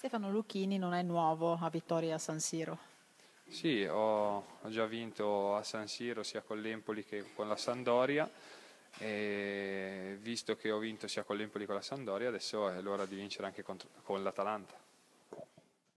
Stefano Lucchini non è nuovo a vittoria a San Siro. Sì, ho, ho già vinto a San Siro sia con l'Empoli che con la Sandoria e visto che ho vinto sia con l'Empoli che con la Sandoria adesso è l'ora di vincere anche contro, con l'Atalanta.